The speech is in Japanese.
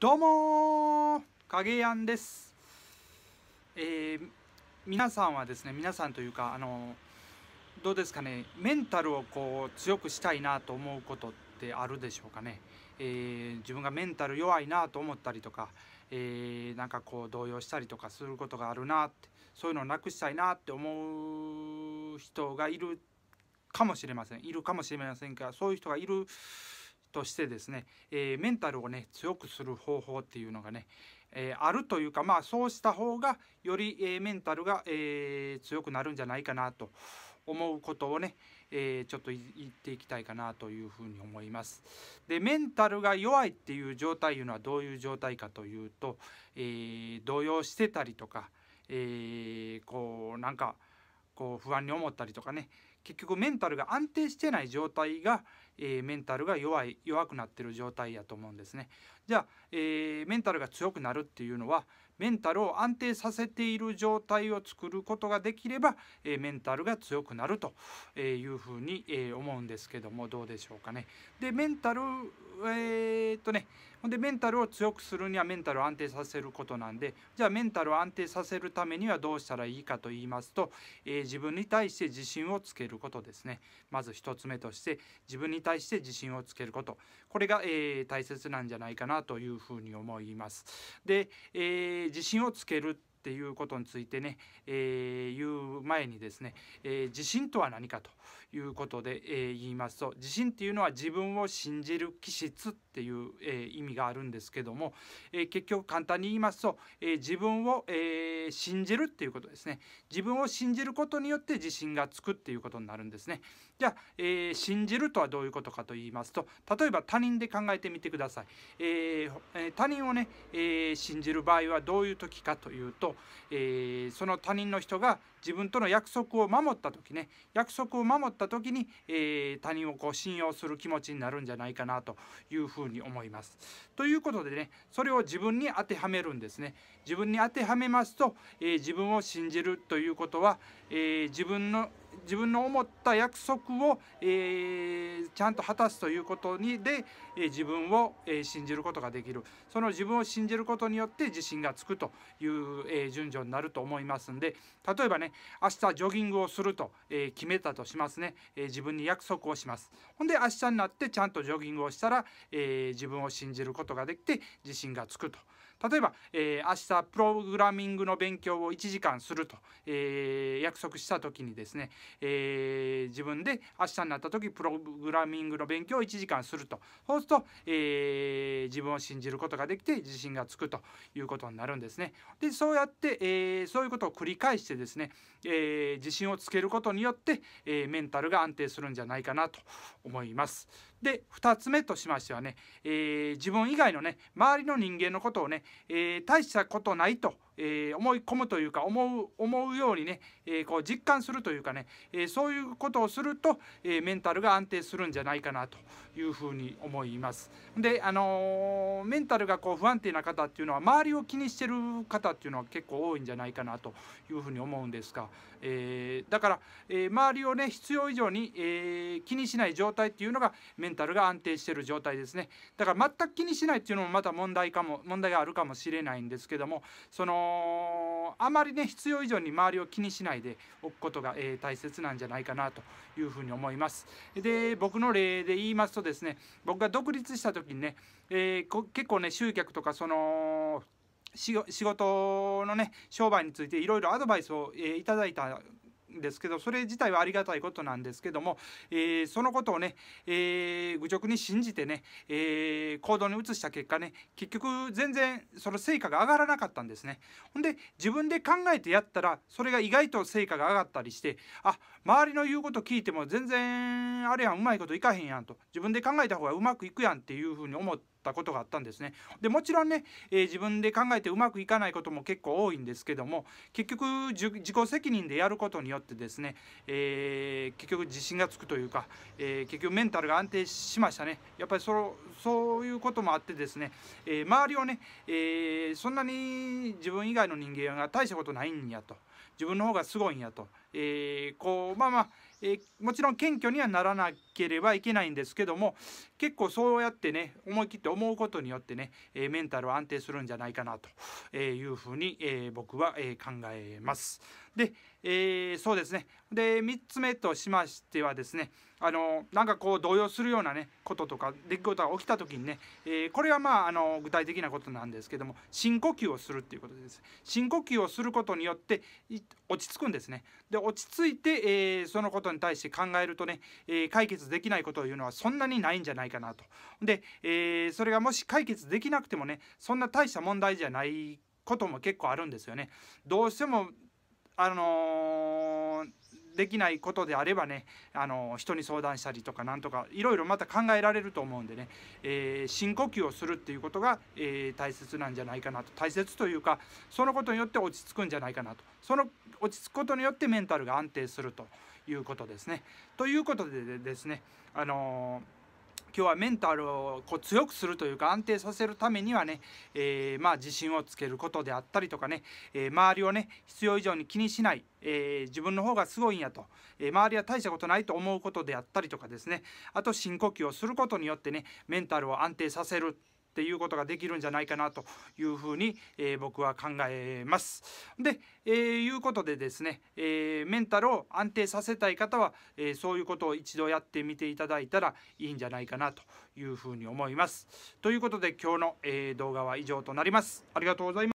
どうも影やんです、えー、皆さんはですね皆さんというかあのどうですかねメンタルをこう強くしたいなと思うことってあるでしょうかね、えー、自分がメンタル弱いなと思ったりとか、えー、なんかこう動揺したりとかすることがあるなってそういうのをなくしたいなって思う人がいるかもしれませんいるかもしれませんがそういう人がいるとしてですね、えー、メンタルをね強くする方法っていうのがね、えー、あるというかまあそうした方がより、えー、メンタルが、え強くなるんじゃないかなと思うことをね、えちょっと言っていきたいかなというふうに思います。でメンタルが弱いっていう状態いうのはどういう状態かというと、え動揺してたりとか、えこうなんか。こう不安に思ったりとかね結局メンタルが安定してない状態が、えー、メンタルが弱い弱くなってる状態やと思うんですね。じゃあ、えー、メンタルが強くなるっていうのはメンタルを安定させている状態を作ることができれば、えー、メンタルが強くなるというふうに、え思うんですけどもどうでしょうかね。でメンタル、えーっとねほんでメンタルを強くするにはメンタルを安定させることなんでじゃあメンタルを安定させるためにはどうしたらいいかと言いますと、えー、自分に対して自信をつけることですねまず1つ目として自分に対して自信をつけることこれが、えー、大切なんじゃないかなというふうに思いますで、えー、自信をつけるっていうことについてね、えー、言う前にですね、えー、自信とは何かということで、えー、言いますと自信っていうのは自分を信じる気質っていう、えー、意味があるんですけども、えー、結局簡単に言いますと、え自分を、え信じるっていうことですね自分を信じることによって自信がつくっていうことになるんですねじゃあ、え信じるとはどういうことかと言いますと例えば他人で考えてみてください、え他人をね、え信じる場合はどういう時かというと、えその他人の人が自分との約束を守った時ね約束を守っった時に、えー、他人をこう信用する気持ちになるんじゃないかなというふうに思います。ということでねそれを自分に当てはめるんですね。自分に当てはめますと、えー、自分を信じるということは、えー、自分の自分の思った約束を、えー、ちゃんと果たすということにで、え自分を、え信じることができるその自分を信じることによって自信がつくという、え順序になると思いますんで例えばね明日ジョギングをすると、え決めたとしますね、え自分に約束をしますほんで明日になってちゃんとジョギングをしたら、え自分を信じることができて自信がつくと。例えば、えー、明日プログラミングの勉強を1時間すると、えー、約束した時にですね、えー、自分で明日になった時プログラミングの勉強を1時間するとそうすると、え自分を信じることができて自信がつくということになるんですね。でそうやって、えそういうことを繰り返してですね、え自信をつけることによって、えメンタルが安定するんじゃないかなと思います。で2つ目としましてはね、えー、自分以外のね周りの人間のことをね、えー、大したことないとえー、思い込むというか思う思うようにね、えー、こう実感するというかね、えー、そういうことをすると、えメンタルが安定するんじゃないかなというふうに思います。で、あのメンタルがこう不安定な方っていうのは周りを気にしてる方っていうのは結構多いんじゃないかなというふうに思うんですが、えだから、え周りをね必要以上に、え気にしない状態っていうのがメンタルが安定してる状態ですね。だから全く気にしないっていうのもまた問題かも問題があるかもしれないんですけどもそののあまりね必要以上に周りを気にしないでおくことが、えー、大切なんじゃないかなというふうに思います。で僕の例で言いますとですね僕が独立した時にね、えー、結構ね集客とかその仕事のね商売についていろいろアドバイスを、えー、いただいたですけどそれ自体はありがたいことなんですけども、えー、そのことをね、えー、愚直に信じてね、えー、行動に移した結果ね結局全然その成果が上がらなかったんですね。ほんで自分で考えてやったらそれが意外と成果が上がったりしてあ周りの言うこと聞いても全然あれやんうまいこといかへんやんと自分で考えた方がうまくいくやんっていうふうに思って。たことがあったんですね。でもちろんね、えー、自分で考えてうまくいかないことも結構多いんですけども結局自己責任でやることによってですね、えー、結局自信がつくというか、えー、結局メンタルが安定しましたねやっぱりそそういうこともあってですね、え周りをね、えそんなに自分以外の人間が大したことないんやと自分の方がすごいんやとえー、こうまあまあ、えー、もちろん謙虚にはならなければいけないんですけども結構そうやってね思い切って思うことによってね、えー、メンタルは安定するんじゃないかなというふうに、えー、僕は、えー、考えます。で、えー、そうですねで3つ目としましてはですねあのなんかこう動揺するようなねこととか出来事が起きた時にね、えー、これはまああの具体的なことなんですけども深呼吸をするっていうことです深呼吸をすることによって落ち着くんですねでで落ち着いて、えー、そのことに対して考えるとね、えー、解決できないことというのはそんなにないんじゃないかなと。で、えー、それがもし解決できなくてもねそんな大した問題じゃないことも結構あるんですよね。どうしてもあのーできないことであればねあの人に相談したりとかなんとかいろいろまた考えられると思うんでね、えー、深呼吸をするっていうことが、えー、大切なんじゃないかなと大切というかそのことによって落ち着くんじゃないかなとその落ち着くことによってメンタルが安定するということですね。ということでですねあのー今日はメンタルをこう強くするというか安定させるためにはね、えー、まあ自信をつけることであったりとかね、えー、周りをね必要以上に気にしない、えー、自分の方がすごいんやと、え周りは大したことないと思うことであったりとかですねあと深呼吸をすることによってねメンタルを安定させるっていうことができるんじゃないかなというふうに、えー、僕は考えます。で、えー、いうことでですね、えメンタルを安定させたい方は、えそういうことを一度やってみていただいたらいいんじゃないかなというふうに思います。ということで今日の、え動画は以上となります。ありがとうございます。